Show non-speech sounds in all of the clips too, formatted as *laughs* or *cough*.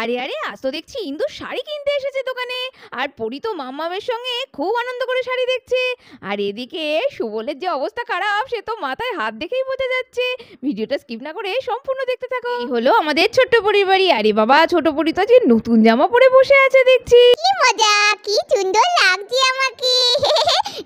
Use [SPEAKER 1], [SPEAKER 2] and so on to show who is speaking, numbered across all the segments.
[SPEAKER 1] আরে আরে আজ তো দেখছি ইন্দু শাড়ি কিনতে এসেছে দোকানে আর পরি তো মামামের সঙ্গে খুব আনন্দ করে শাড়ি দেখছে আর এদিকে সুবলের যে অবস্থা খারাপ সে তো মাথায় হাত দেখেই বোঝা যাচ্ছে ভিডিওটা স্কিপ না করে সম্পূর্ণ দেখতে থাকো এই হলো আমাদের ছোট্ট পরিবারই আরে বাবা ছোট পরি তো যে নতুন জামা পরে বসে আছে দেখছি কি মজা কি সুন্দর লাগছে আমাকে *laughs*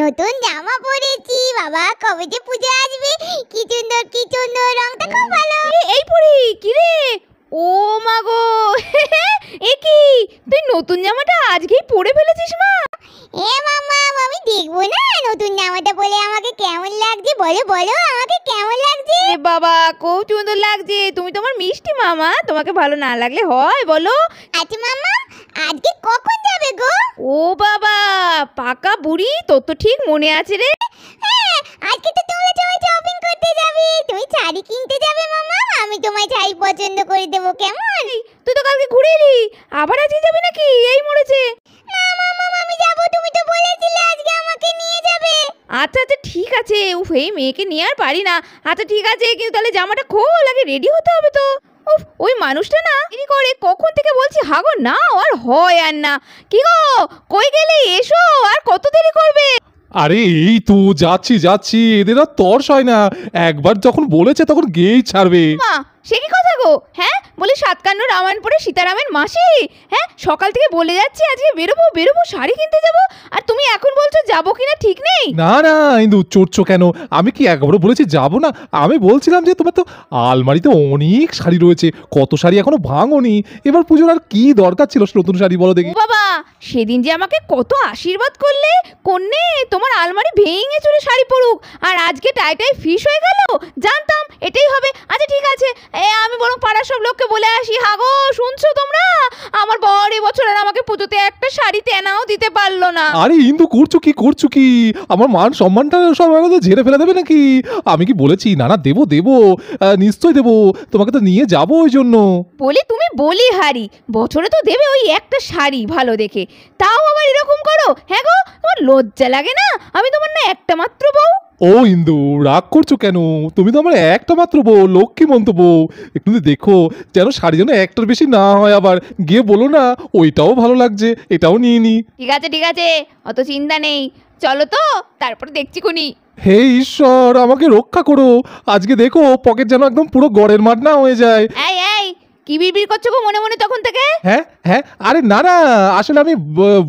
[SPEAKER 1] নতুন জামা পরেছি বাবা কবে যে পূজা আসবে কি সুন্দর কি সুন্দর রংটা খুব ভালো এই পরি কি রে ও মা গো *laughs* এ কি তুই নতুন জামাটা আজকেই পরে ফেলেছিস মা এ মামা আমি দেখবো না নতুন জামাটা পরে আমাকে কেমন লাগছে বলো বলো আমাকে কেমন লাগছে এ বাবা খুব সুন্দর লাগছে তুমি তোমার মিষ্টি মামা তোমাকে ভালো না লাগলে হয় বলো আজ আচ্ছা, মামা আজকে কখন যাবে গো ও বাবা পাকা বুড়ি তোর তো ঠিক মনে আছে রে হ্যাঁ আজকে তো তুমি চলে যাও ঘুরতে যাবে তুমি শাড়ি কিনতে যাবে মামা আমি তোমায় শাড়ি পছন্দ করে দেব কেমন তুই তো কালকে ঘুরে এলি আবার আজকে যাবি নাকি এই মরেছে না মামা আমি যাব তুমি তো বলেছিলে আজকে আমাকে নিয়ে যাবে আচ্ছা আচ্ছা ঠিক আছে উফ এই মেয়েকে নিয়ে আর পারি না আচ্ছা ঠিক আছে কিন্তু তাহলে জামাটা খোল আগে রেডি হতে হবে তো উফ ওই মানুষটা না তিনি করে কখন থেকে বলছি হাগো না আর হয় আর না কি গো কই গেলে এসো আর কত দেরি করবে
[SPEAKER 2] আরে এই তো যাচ্ছি যাচ্ছি এদের আর তর্স হয় না একবার যখন বলেছে তখন গেই ছাড়বে
[SPEAKER 1] মা সে কি গো হ্যাঁ বলে সাতকান্ন রামায়ণপুরে সীতারামের মাসি হ্যাঁ সকাল থেকে বলে যাচ্ছি আজকে বেরোবো বেরোবো শাড়ি কিনতে যাব আর তুমি এখন বলছো যাবো কিনা ঠিক নেই
[SPEAKER 2] না না ইন্দু চড়ছো কেন আমি কি একবারও বলেছি যাব না আমি বলছিলাম যে তোমার তো আলমারিতে অনেক শাড়ি রয়েছে কত শাড়ি এখনো ভাঙনি এবার পুজোর আর কি দরকার ছিল নতুন শাড়ি বলো দেখি
[SPEAKER 1] বাবা সেদিন যে আমাকে কত আশীর্বাদ করলে কন্যে তোমার আলমারি ভেঙে চুরে শাড়ি পরুক আর আজকে টাইটাই ফিস হয়ে গেল জানতাম এটাই হবে আচ্ছা ঠিক আছে আমি বড় বরং পাড়ার সব লোককে বলে আসি হাগো শুনছো তোমরা আমার বর এবছর আর আমাকে পুজোতে একটা শাড়ি তেনাও দিতে পারলো না আরে
[SPEAKER 2] ইন্দু করছো কি করছো কি আমার মান সম্মানটা সব আমাকে ঝেড়ে ফেলে দেবে নাকি আমি কি বলেছি না না দেবো দেবো নিশ্চয়ই দেবো তোমাকে তো নিয়ে যাবো ওই জন্য
[SPEAKER 1] বলি তুমি বলি হারি বছরে তো দেবে ওই একটা শাড়ি ভালো দেখে তাও আবার এরকম করো হ্যাঁ গো তোমার লজ্জা লাগে না আমি তোমার না একটা মাত্র বউ
[SPEAKER 2] ও ইন্দু রাগ করছো কেন তুমি তো আমার একটা মাত্র বউ লক্ষ্মী মন্তব্য একটু দেখো যেন শাড়ি যেন একটার বেশি না হয় আবার গিয়ে বলো না ওইটাও ভালো লাগছে এটাও নিয়ে নি
[SPEAKER 1] ঠিক আছে ঠিক আছে অত চিন্তা নেই চলো তো তারপরে দেখছি খুনি
[SPEAKER 2] হে ঈশ্বর আমাকে রক্ষা করো আজকে দেখো পকেট যেন একদম পুরো গড়ের মাঠ না হয়ে যায়
[SPEAKER 1] এই কি বিড়বিড় করছো গো মনে মনে তখন থেকে
[SPEAKER 2] হ্যাঁ হ্যাঁ আরে না না আসলে আমি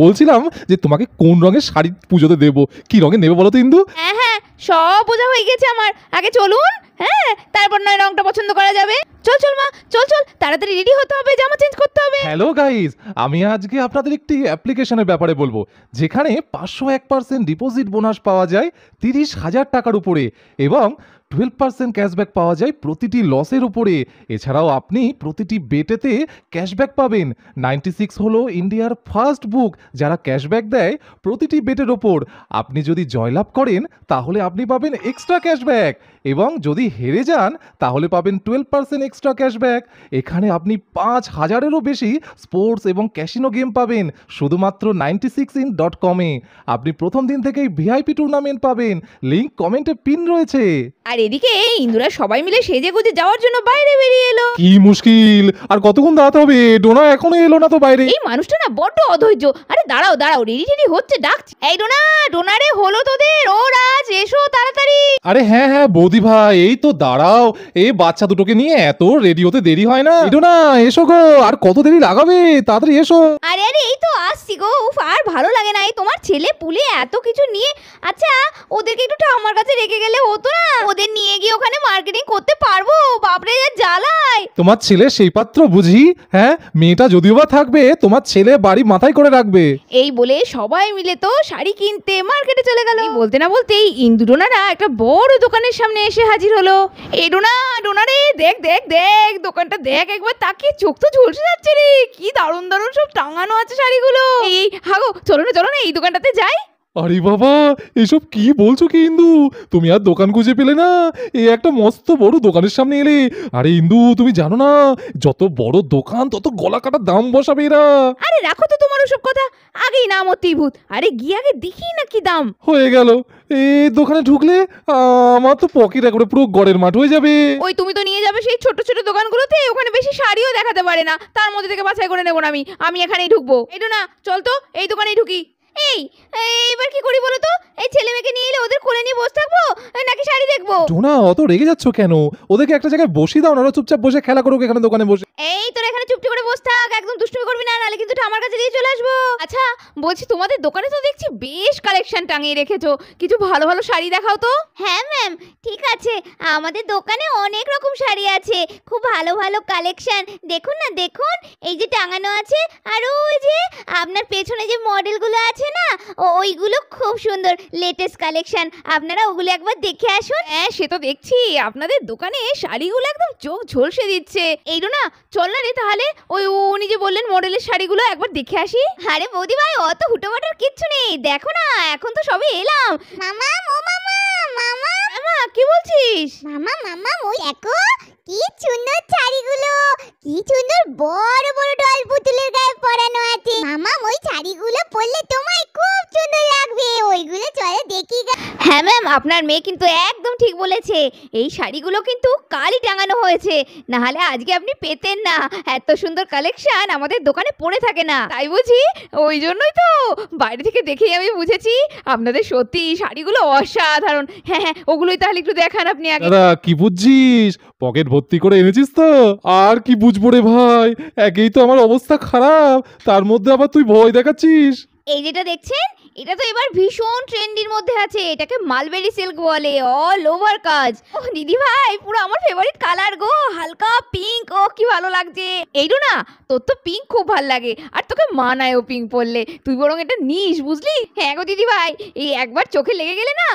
[SPEAKER 2] বলছিলাম যে তোমাকে কোন রঙের শাড়ি পুজোতে দেবো কি রঙের নেবে বলো তো ইন্দু
[SPEAKER 1] হ্যাঁ হ্যাঁ সব পূজা হয়ে গেছে আমার আগে চলুন হ্যাঁ তারপর নয় রংটা পছন্দ করা যাবে চল চল মা চল চল তাড়াতাড়ি রেডি হতে হবে
[SPEAKER 2] জামা চেঞ্জ করতে হবে হ্যালো গাইস আমি আজকে আপনাদের একটি অ্যাপ্লিকেশনের ব্যাপারে বলবো যেখানে পাঁচশো এক পার্সেন্ট ডিপোজিট বোনাস পাওয়া যায় তিরিশ হাজার টাকার উপরে এবং টুয়েলভ পার্সেন্ট ক্যাশব্যাক পাওয়া যায় প্রতিটি লসের উপরে এছাড়াও আপনি প্রতিটি বেটেতে ক্যাশব্যাক পাবেন নাইনটি সিক্স হলো ইন্ডিয়ার ফার্স্ট বুক যারা ক্যাশব্যাক দেয় প্রতিটি বেটের ওপর আপনি যদি জয়লাভ করেন তাহলে আপনি পাবেন এক্সট্রা ক্যাশব্যাক এবং যদি হেরে যান তাহলে পাবেন টুয়েলভ পার্সেন্ট এক্সট্রা ক্যাশব্যাক এখানে আপনি পাঁচ হাজারেরও বেশি স্পোর্টস এবং ক্যাসিনো গেম পাবেন শুধুমাত্র নাইনটি সিক্স ইন ডট কমে আপনি প্রথম দিন থেকেই ভিআইপি টুর্নামেন্ট পাবেন লিঙ্ক কমেন্টে পিন রয়েছে
[SPEAKER 1] আরে এদিকে ইন্দুরা সবাই মিলে সেজে গুজে যাওয়ার জন্য বাইরে বেরিয়ে এলো
[SPEAKER 2] কি মুশকিল আর কতক্ষণ দাঁড়াতে হবে ডোনা এখনো এলো না তো বাইরে এই মানুষটা
[SPEAKER 1] না বড্ড অধৈর্য আরে দাঁড়াও দাঁড়াও রেডি রেডি হচ্ছে ডাক এই ডোনা ডোনা রে হলো তোদের ও রাজ এসো তাড়াতাড়ি
[SPEAKER 2] আরে হ্যাঁ হ্যাঁ বৌদি ভাই এই তো দাঁড়াও এই বাচ্চা দুটোকে নিয়ে এত রেডি হতে দেরি হয় না ডোনা এসো গো আর কত দেরি লাগাবে তাড়াতাড়ি এসো
[SPEAKER 1] আরে আরে এই তো আসছি গো উফ আর ভালো লাগে না এই তোমার ছেলে পুলে এত কিছু নিয়ে আচ্ছা ওদেরকে একটু আমার কাছে রেখে গেলে হতো না ওদের এদের নিয়ে গিয়ে ওখানে মার্কেটিং করতে পারবো বাপরে যা জ্বালায়
[SPEAKER 2] তোমার ছেলে সেই পাত্র বুঝি হ্যাঁ মেয়েটা যদিও বা থাকবে তোমার ছেলে বাড়ি মাথায় করে রাখবে
[SPEAKER 1] এই বলে সবাই মিলে তো শাড়ি কিনতে মার্কেটে চলে গেল এই বলতে না বলতেই ইন্দু ডোনারা একটা বড় দোকানের সামনে এসে হাজির হলো এই ডোনা ডোনা রে দেখ দেখ দেখ দোকানটা দেখ একবার তাকিয়ে চোখ তো ঝলসে যাচ্ছে রে কি দারুণ দারুণ সব টাঙানো আছে শাড়িগুলো এই হাগো চলো না চলো না এই দোকানটাতে
[SPEAKER 2] যাই আরে বাবা এসব কি বলছো কি ইন্দু তুমি আর দোকান খুঁজে পেলে না এ একটা মস্ত বড় দোকানের সামনে এলে আরে ইন্দু তুমি জানো না যত বড় দোকান তত গলা কাটা দাম বসাবে এরা
[SPEAKER 1] আরে রাখো তো তোমার ওসব কথা আগেই নাম অতিভূত আরে গিয়ে
[SPEAKER 2] আগে দেখি না কি দাম হয়ে গেল এ দোকানে ঢুকলে আমার তো পকেট করে পুরো গড়ের মাঠ হয়ে যাবে
[SPEAKER 1] ওই তুমি তো নিয়ে যাবে সেই ছোট ছোট দোকানগুলোতে ওখানে বেশি শাড়িও দেখাতে পারে না তার মধ্যে থেকে বাছাই করে নেবো না আমি আমি এখানেই ঢুকবো এটা না চল তো এই দোকানেই ঢুকি এই এইবার কি করি বলো তো এই ছেলে মেয়েকে নিয়ে এলে ওদের কোলে নিয়ে বসে থাকবো নাকি শাড়ি দেখবো জোনা অত
[SPEAKER 2] রেগে যাচ্ছ কেন ওদেরকে একটা জায়গায় বসিয়ে দাও না ওরা চুপচাপ বসে খেলা করুক এখানে দোকানে বসে
[SPEAKER 1] এই তোরা এখানে চুপ বসে থাক একদম দুষ্টুমি করবি না নাহলে কিন্তু আমার কাছে দিয়ে চলে আসবো আচ্ছা বলছি তোমাদের দোকানে তো দেখছি বেশ কালেকশন টাঙিয়ে রেখেছো কিছু ভালো ভালো শাড়ি দেখাও তো হ্যাঁ ম্যাম ঠিক আছে আমাদের দোকানে অনেক রকম শাড়ি আছে খুব ভালো ভালো কালেকশন দেখুন না দেখুন এই যে টাঙানো আছে আর ওই যে আপনার পেছনে যে মডেলগুলো আছে না ও- ওইগুলো খুব সুন্দর লেটেস্ট কালেকশন আপনারা ওগুলো একবার দেখে আসুন হ্যাঁ সে তো দেখছি আপনাদের দোকানে শাড়িগুলো একদম চোখ ঝলসে দিচ্ছে এইগুলো না চল না রে তাহলে ওই উনি যে বললেন মডেলের শাড়িগুলো একবার দেখে আসি আরে বৌদি ভাই অত হুটোপাটার কিচ্ছু নেই দেখো না এখন তো সবে এলাম মামা ও মামা মামা মামা কি বলছিস মামা মামা ওই একো কি সুন্দর শাড়িগুলো কি সুন্দর বড় বড় ডল পুতুলের গায়ে পরানো আছে মামা ওই শাড়িগুলো পরলে হ্যাঁ ম্যাম আপনার মেয়ে কিন্তু একদম ঠিক বলেছে এই শাড়িগুলো কিন্তু কালই টাঙানো হয়েছে নাহলে আজকে আপনি পেতেন না এত সুন্দর কালেকশন আমাদের দোকানে পড়ে থাকে না তাই বুঝি ওই জন্যই তো বাইরে থেকে দেখেই আমি বুঝেছি আপনাদের সত্যি শাড়িগুলো অসাধারণ হ্যাঁ হ্যাঁ ওগুলোই তাহলে একটু দেখান আপনি আগে দাদা
[SPEAKER 2] কি বুঝছিস পকেট ভর্তি করে এনেছিস তো আর কি বুঝবো রে ভাই একেই তো আমার অবস্থা খারাপ তার মধ্যে আবার তুই ভয় দেখাচ্ছিস
[SPEAKER 1] এই যেটা দেখছেন এটা তো এবার ভীষণ ট্রেন্ডির মধ্যে আছে এটাকে মালবেরি সিল্ক বলে অল ওভার কাজ ও দিদি ভাই পুরো আমার ফেভারিট কালার গো হালকা পিঙ্ক ও কি ভালো লাগছে এইটু না তোর তো পিঙ্ক খুব ভালো লাগে আর তোকে মানায়ও পিঙ্ক পরলে তুই বরং এটা নিস বুঝলি হ্যাঁ গো দিদি ভাই এই একবার চোখে লেগে গেলে না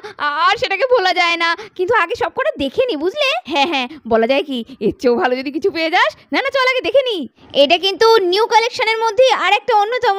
[SPEAKER 1] আর সেটাকে বলা যায় না কিন্তু আগে সব কটা দেখে নি বুঝলে হ্যাঁ হ্যাঁ বলা যায় কি এর চেয়েও ভালো যদি কিছু পেয়ে যাস না না চল আগে দেখে নি এটা কিন্তু নিউ কালেকশনের মধ্যে আর একটা অন্যতম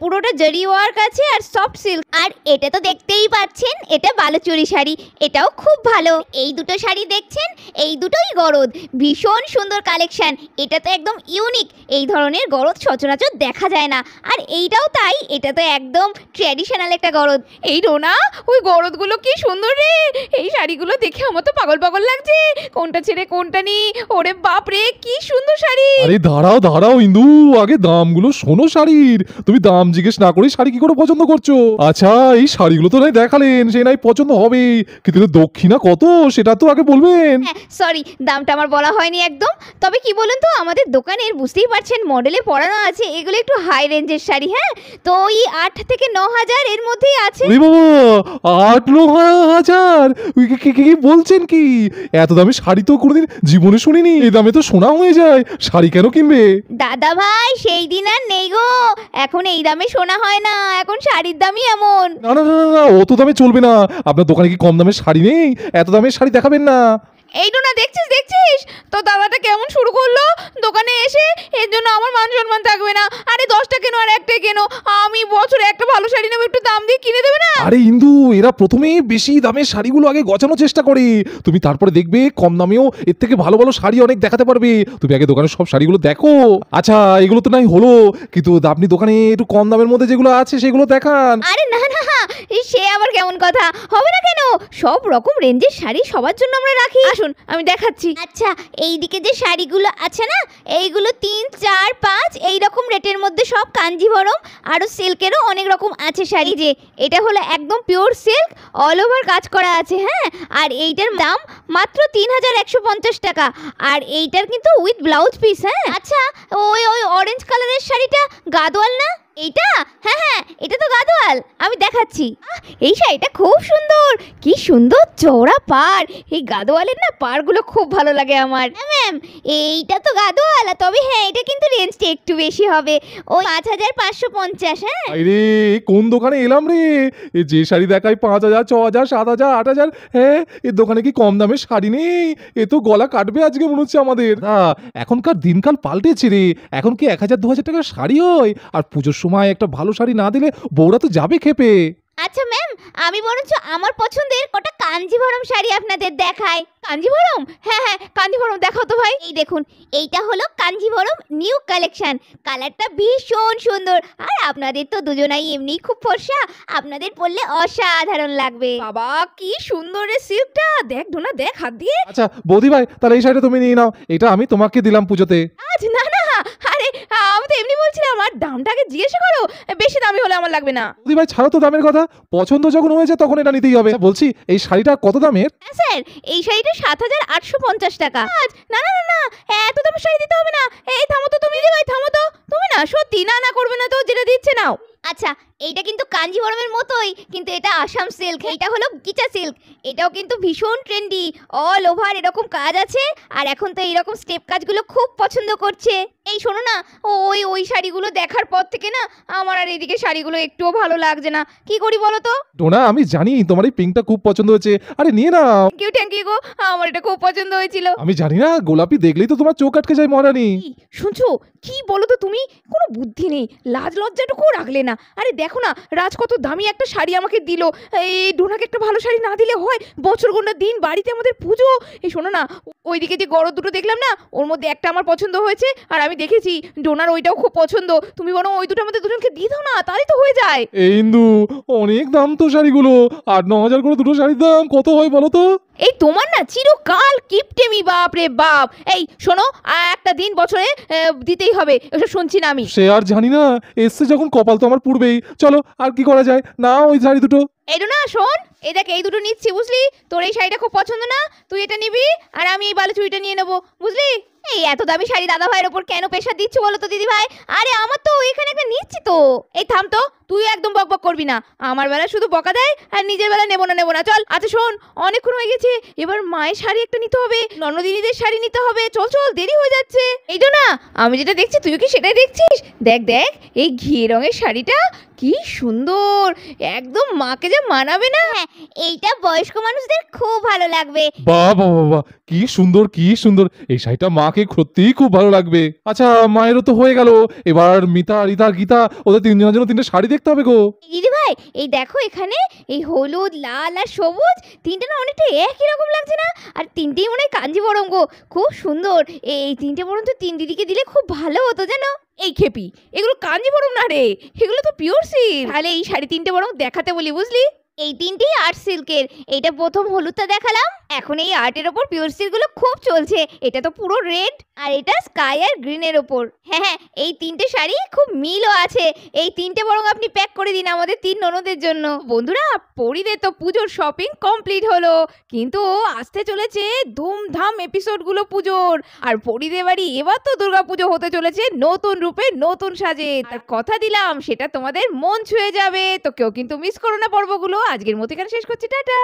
[SPEAKER 1] পুরোটা জারি ওয়ার্ক আছে আর সফট সিল্ক আর এটা তো দেখতেই পাচ্ছেন এটা বালুচুরি শাড়ি এটাও খুব ভালো এই দুটো শাড়ি দেখছেন এই দুটোই গরদ ভীষণ সুন্দর কালেকশান এটা তো একদম ইউনিক এই ধরনের গরদ সচরাচর দেখা যায় না আর এইটাও তাই এটা তো একদম ট্র্যাডিশনাল একটা গরদ এই রোনা ওই গরদগুলো কি সুন্দর রে এই শাড়িগুলো দেখে আমার তো পাগল পাগল লাগছে কোনটা ছেড়ে কোনটা নি ওরে বাপ রে কি সুন্দর শাড়ি আরে দাঁড়াও দাঁড়াও
[SPEAKER 2] ইন্দু আগে দামগুলো শোনো শাড়ির তুমি দাম জিজ্ঞেস না করে শাড়ি কি করে পছন্দ করছো করছো আচ্ছা এই শাড়িগুলো তো নাই দেখালেন সেই নাই পছন্দ হবে কিন্তু দক্ষিণা কত সেটা তো আগে বলবেন
[SPEAKER 1] সরি হ্যাঁ, দামটা আমার বলা হয়নি একদম তবে কি বলুন তো আমাদের দোকানের বুঝতেই পারছেন মডেলে পড়ানো আছে এগুলো একটু হাই রেঞ্জের শাড়ি হ্যাঁ তো ওই আট থেকে ন হাজার এর মধ্যেই আছে
[SPEAKER 2] আট ন হাজার কি বলছেন কি এত দামি শাড়ি তো কোনোদিন জীবনে শুনিনি এই দামে তো সোনা হয়ে যায় শাড়ি কেন কিনবে
[SPEAKER 1] দাদা ভাই সেই দিন আর নেই গো এখন এই দামে সোনা হয় না এখন শাড়ি শাড়ির দামই এমন
[SPEAKER 2] না না না না না অত দামে চলবে না আপনার দোকানে কি কম দামের শাড়ি নেই এত দামের শাড়ি দেখাবেন না
[SPEAKER 1] এই না দেখছিস দেখছিস তো দাদাটা কেমন শুরু করলো দোকানে এসে এর জন্য আমার মান সম্মান থাকবে না আরে দশটা কেন আর একটাই কেন আমি বছরে একটা ভালো শাড়ি নেবো একটু দাম দিয়ে
[SPEAKER 2] কিনে দেবে না আরে ইন্দু এরা প্রথমেই বেশি দামের শাড়িগুলো আগে গচানোর চেষ্টা করে তুমি তারপরে দেখবে কম দামেও এর থেকে ভালো ভালো শাড়ি অনেক দেখাতে পারবে তুমি আগে দোকানের সব শাড়িগুলো দেখো আচ্ছা এগুলো তো নাই হলো কিন্তু আপনি দোকানে একটু কম দামের মধ্যে যেগুলো আছে সেগুলো দেখান আরে না
[SPEAKER 1] না সে আবার কেমন কথা হবে না কেন সব রকম রেঞ্জের শাড়ি সবার জন্য আমরা রাখি আসুন আমি দেখাচ্ছি আচ্ছা এইদিকে যে শাড়িগুলো আছে না এইগুলো তিন চার পাঁচ এই রকম রেটের মধ্যে সব কাঞ্জিভরম আরও সিল্কেরও অনেক রকম আছে শাড়ি যে এটা হলো একদম পিওর সিল্ক অল ওভার কাজ করা আছে হ্যাঁ আর এইটার দাম মাত্র তিন হাজার একশো পঞ্চাশ টাকা আর এইটার কিন্তু উইথ ব্লাউজ পিস হ্যাঁ আচ্ছা ওই ওই অরেঞ্জ কালারের শাড়িটা গাদোয়াল না এটা হ্যাঁ হ্যাঁ এটা তো গাদোয়াল আমি দেখাচ্ছি এই শাড়িটা খুব সুন্দর কি সুন্দর চওড়া পার এই গাদোয়ালের না পারগুলো খুব ভালো লাগে আমার ম্যাম এইটা তো গাদোয়াল তবে হ্যাঁ এটা কিন্তু রেঞ্জটা একটু বেশি হবে ওই পাঁচ হাজার পাঁচশো পঞ্চাশ হ্যাঁ
[SPEAKER 2] রে কোন দোকানে এলাম রে যে শাড়ি দেখায় পাঁচ হাজার ছ হাজার সাত হাজার আট হাজার হ্যাঁ এর দোকানে কি কম দামে শাড়ি নেই এ তো গলা কাটবে আজকে মনে হচ্ছে আমাদের না এখনকার দিনকাল পাল্টেছে রে এখন কি এক হাজার দু হাজার টাকার শাড়ি হয় আর পুজোর সময় একটা ভালো শাড়ি না দিলে বউরা তো যাবে খেপে
[SPEAKER 1] আচ্ছা ম্যাম আমি বরঞ্চ আমার পছন্দের কটা কাঞ্জিভরম শাড়ি আপনাদের দেখায় কাঞ্জিভরম হ্যাঁ হ্যাঁ কাঞ্জিভরম দেখো তো ভাই এই দেখুন এইটা হলো কাঞ্জিভরম নিউ কালেকশন কালারটা ভীষণ সুন্দর আর আপনাদের তো দুজনাই এমনি খুব ফর্সা আপনাদের পরলে অসাধারণ লাগবে বাবা কি সুন্দর রে সিল্কটা দেখ ডোনা দেখ হাত দিয়ে
[SPEAKER 2] আচ্ছা বৌদি ভাই তাহলে এই শাড়িটা তুমি নিয়ে নাও এটা আমি তোমাকে দিলাম পুজোতে
[SPEAKER 1] আজ না না আরে আমি তো এমনি বলছিলাম আর দামটাকে জিজ্ঞেস করো বেশি দামি হলে আমার লাগবে না
[SPEAKER 2] বৌদি ভাই ছাড়ো তো দামের কথা পছন্দ যখন হয়েছে তখন এটা নিতেই হবে বলছি এই শাড়িটা কত দামের
[SPEAKER 1] হ্যাঁ স্যার এই শাড়িটা সাত হাজার আটশো পঞ্চাশ টাকা আজ না না না না এত দাম শাড়ি দিতে হবে না এই থামো তো তুমি দিদি ভাই থামো তো তুমি না সত্যি না না করবে না তো যেটা দিচ্ছে নাও আচ্ছা এইটা কিন্তু কাঞ্জিভরমের মতোই কিন্তু এটা আসাম সিল্ক এটা হলো গিচা সিল্ক এটাও কিন্তু ভীষণ ট্রেন্ডি অল ওভার এরকম কাজ আছে আর এখন তো এইরকম স্টেপ কাজগুলো খুব পছন্দ করছে এই শোনো না ওই ওই শাড়িগুলো দেখার পর থেকে না আমার আর এদিকে শাড়িগুলো একটুও ভালো লাগছে না কি করি বলো তো
[SPEAKER 2] ডোনা আমি জানি তোমার এই পিঙ্কটা খুব পছন্দ হয়েছে আরে নিয়ে না থ্যাংক
[SPEAKER 1] ইউ থ্যাংক ইউ গো আমার এটা খুব পছন্দ হয়েছিল আমি
[SPEAKER 2] জানি না গোলাপি দেখলেই তো তোমার চোখ আটকে যায় মরানি
[SPEAKER 1] শুনছো কি বলো তো তুমি কোনো বুদ্ধি নেই লাজ লজ্জাটুকু রাখলে না আরে দেখো না রাজ কত দামি একটা শাড়ি আমাকে দিল এই ডোনাকে একটা ভালো শাড়ি না দিলে হয় বছর গোনা দিন বাড়িতে আমাদের পুজো এই শোনো না ওইদিকে যে গড় দুটো দেখলাম না ওর মধ্যে একটা আমার পছন্দ হয়েছে আর আমি দেখেছি ডোনার ওইটাও খুব পছন্দ তুমি বরং ওই দুটো আমাদের দুজনকে দিয়ে দাও না তাহলে তো হয়ে যায়
[SPEAKER 2] এই ইন্দু অনেক দাম তো শাড়িগুলো আট ন হাজার করে দুটো শাড়ির দাম কত হয় বলো তো এই তোমার না চিরকাল
[SPEAKER 1] কিপটেমি বাপ রে বাপ এই শোনো একটা দিন বছরে দিতেই হবে
[SPEAKER 2] এসব শুনছি না আমি সে আর জানি না এসছে যখন কপাল তো আমার পূর্বেই চলো আর কি করা যায় না ওই শাড়ি দুটো
[SPEAKER 1] এটা না শোন এই দেখ এই দুটো নিচ্ছি বুঝলি তোর এই শাড়িটা খুব পছন্দ না তুই এটা নিবি আর আমি এই বালুচুরিটা নিয়ে নেবো বুঝলি এই এত দামি শাড়ি দাদা ভাইয়ের ওপর কেন পেশা দিচ্ছ বলো তো দিদি ভাই আরে আমার তো এখানে একটা নিচ্ছি তো এই থাম তো তুই একদম বক বক করবি না আমার বেলা শুধু বকা দেয় আর নিজের বেলা নেবো না নেবো না চল আচ্ছা শোন অনেকক্ষণ হয়ে গেছে এবার মায়ের শাড়ি একটা নিতে হবে নন্দিনীদের শাড়ি নিতে হবে চল চল দেরি হয়ে যাচ্ছে এই না আমি যেটা দেখছি তুইও কি সেটাই দেখছিস দেখ দেখ এই ঘিয়ে রঙের শাড়িটা কি সুন্দর একদম মাকে যা মানাবে না হ্যাঁ এইটা বয়স্ক মানুষদের খুব ভালো লাগবে
[SPEAKER 2] বাহ বাহ বাহ, বাহ কি সুন্দর কি সুন্দর এই শাড়িটা মাকে সত্যিই খুব ভালো লাগবে আচ্ছা মায়েরও তো হয়ে গেল এবার মিতা রিতা গীতা ওদের তিনজনের জন্য তিনটে শাড়ি দেখতে হবে গো
[SPEAKER 1] দিদি ভাই এই দেখো এখানে এই হলুদ লাল আর সবুজ তিনটে না অনেকটা একই রকম লাগছে না আর তিনটেই মনে হয় কাঞ্জিবরম গো খুব সুন্দর এই এই তিনটে বরং তো তিন দিদিকে দিলে খুব ভালো হতো জানো এই খেপি এগুলো বরং না রে এগুলো তো পিওর সিল তাহলে এই শাড়ি তিনটে বরং দেখাতে বলি বুঝলি এই তিনটি আর্ট সিল্কের এটা প্রথম হলুদটা দেখালাম এখন এই আর্টের ওপর পিওর সিল্কগুলো খুব চলছে এটা তো পুরো রেড আর এটা স্কাই আর গ্রিনের ওপর হ্যাঁ হ্যাঁ এই তিনটে শাড়ি খুব মিলও আছে এই তিনটে বরং আপনি প্যাক করে দিন আমাদের তিন ননদের জন্য বন্ধুরা পরিদে তো পুজোর শপিং কমপ্লিট হলো কিন্তু আসতে চলেছে ধুমধাম এপিসোডগুলো পুজোর আর পরিদে বাড়ি এবার তো দুর্গাপুজো হতে চলেছে নতুন রূপে নতুন সাজে তার কথা দিলাম সেটা তোমাদের মন ছুঁয়ে যাবে তো কেউ কিন্তু মিস করো না পর্বগুলো আজকের মতো এখানে শেষ করছি টাটা